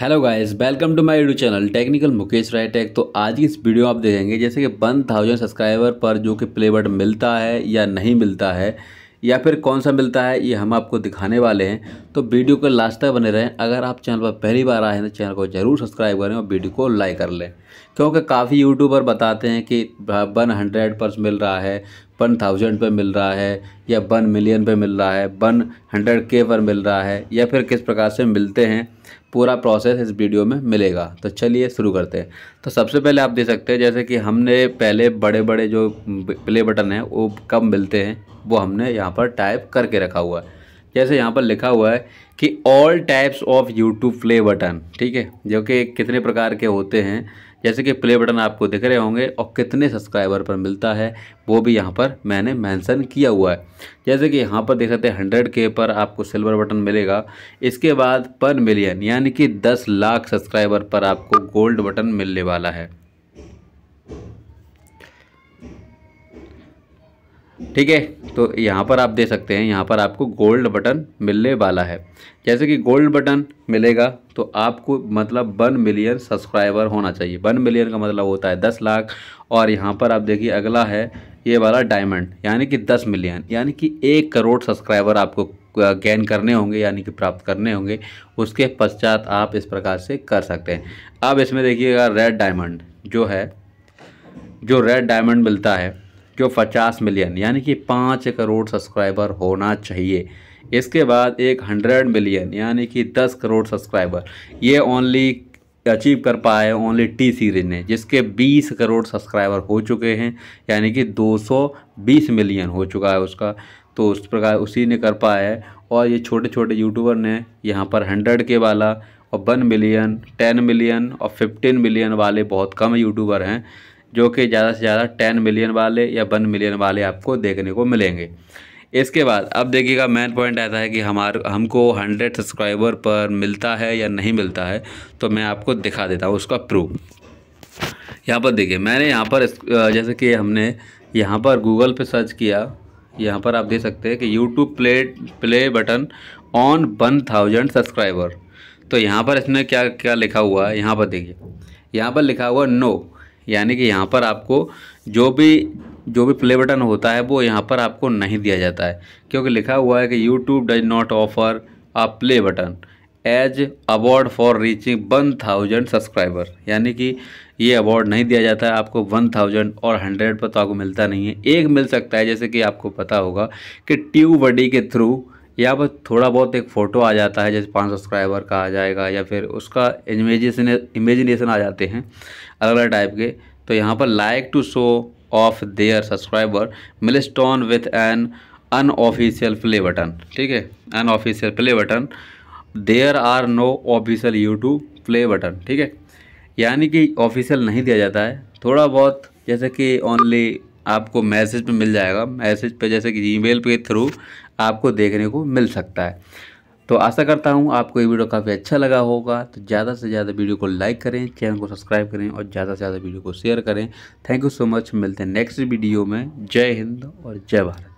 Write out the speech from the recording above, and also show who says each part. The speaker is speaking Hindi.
Speaker 1: hello guys welcome to my YouTube channel technical Mukesh Rai tech तो आज की इस वीडियो आप देखेंगे जैसे कि वन थाउजेंड सब्सक्राइबर पर जो कि प्ले बटन मिलता है या नहीं मिलता है या फिर कौन सा मिलता है ये हम आपको दिखाने वाले हैं तो वीडियो को लास्ट तक बने रहें अगर आप चैनल पर पहली बार आए हैं तो चैनल को जरूर सब्सक्राइब करें और वीडियो को लाइक कर लें क्योंकि काफ़ी यूट्यूबर बताते हैं कि वन हाँ, हंड्रेड मिल रहा है वन थाउजेंड पर मिल रहा है या वन मिलियन पर मिल रहा है वन हंड्रेड के पर मिल रहा है या फिर किस प्रकार से मिलते हैं पूरा प्रोसेस इस वीडियो में मिलेगा तो चलिए शुरू करते हैं तो सबसे पहले आप दे सकते हैं जैसे कि हमने पहले बड़े बड़े जो प्ले बटन हैं वो कब मिलते हैं वो हमने यहाँ पर टाइप करके रखा हुआ है जैसे यहाँ पर लिखा हुआ है कि all types of YouTube play button ठीक है जो कि कितने प्रकार के होते हैं जैसे कि प्ले बटन आपको दिख रहे होंगे और कितने सब्सक्राइबर पर मिलता है वो भी यहाँ पर मैंने मेंशन किया हुआ है जैसे कि यहाँ पर देख सकते हैं हंड्रेड के पर आपको सिल्वर बटन मिलेगा इसके बाद पर मिलियन यानी कि दस लाख सब्सक्राइबर पर आपको गोल्ड बटन मिलने वाला है ठीक है तो यहाँ पर आप दे सकते हैं यहाँ पर आपको गोल्ड बटन मिलने वाला है जैसे कि गोल्ड बटन मिलेगा तो आपको मतलब वन मिलियन सब्सक्राइबर होना चाहिए वन मिलियन का मतलब होता है दस लाख और यहाँ पर आप देखिए अगला है ये वाला डायमंड यानी कि दस मिलियन यानी कि एक करोड़ सब्सक्राइबर आपको गेन करने होंगे यानी कि प्राप्त करने होंगे उसके पश्चात आप इस प्रकार से कर सकते हैं अब इसमें देखिएगा रेड डायमंड जो है जो रेड डायमंड मिलता है जो 50 मिलियन यानी कि पाँच करोड़ सब्सक्राइबर होना चाहिए इसके बाद एक हंड्रेड मिलियन यानी कि दस करोड़ सब्सक्राइबर ये ओनली अचीव कर पाए ओनली टी सीरीज ने जिसके 20 करोड़ सब्सक्राइबर हो चुके हैं यानी कि 220 मिलियन हो चुका है उसका तो उस प्रकार उसी ने कर पाया है और ये छोटे छोटे यूट्यूबर ने यहाँ पर हंड्रेड के वाला और वन मिलियन टेन मिलियन और फिफ्टीन मिलियन वाले बहुत कम यूट्यूबर हैं जो कि ज़्यादा से ज़्यादा टेन मिलियन वाले या वन मिलियन वाले आपको देखने को मिलेंगे इसके बाद अब देखिएगा मेन पॉइंट ऐसा है कि हमार हमको हंड्रेड सब्सक्राइबर पर मिलता है या नहीं मिलता है तो मैं आपको दिखा देता हूँ उसका प्रूफ यहाँ पर देखिए मैंने यहाँ पर जैसे कि हमने यहाँ पर गूगल पे सर्च किया यहाँ पर आप देख सकते हैं कि YouTube play play button on one thousand subscriber तो यहाँ पर इसमें क्या क्या लिखा हुआ है यहाँ पर देखिए यहाँ पर लिखा हुआ नो यानी कि यहाँ पर आपको जो भी जो भी प्ले बटन होता है वो यहाँ पर आपको नहीं दिया जाता है क्योंकि लिखा हुआ है कि YouTube does not offer a play button as award for reaching one thousand subscriber यानी कि ये अवार्ड नहीं दिया जाता है आपको वन थाउजेंड और हंड्रेड पर तो आपको मिलता नहीं है एक मिल सकता है जैसे कि आपको पता होगा कि ट्यूब बडी के थ्रू या बस थोड़ा बहुत एक फ़ोटो आ जाता है जैसे पाँच सब्सक्राइबर का आ जाएगा या फिर उसका इमेजिनेशन इमेजिनेशन आ जाते हैं अलग अलग टाइप के तो यहाँ पर like to show off their subscriber milestone with an unofficial play button ठीक है unofficial play button there are no official YouTube play button ठीक है यानी कि ऑफिशियल नहीं दिया जाता है थोड़ा बहुत जैसे कि ओनली आपको मैसेज पे मिल जाएगा मैसेज पे जैसे कि ईमेल के थ्रू आपको देखने को मिल सकता है तो आशा करता हूँ आपको ये वीडियो काफ़ी अच्छा लगा होगा तो ज़्यादा से ज़्यादा वीडियो को लाइक करें चैनल को सब्सक्राइब करें और ज़्यादा से ज़्यादा वीडियो को शेयर करें थैंक यू सो मच मिलते हैं नेक्स्ट वीडियो में जय हिंद और जय भारत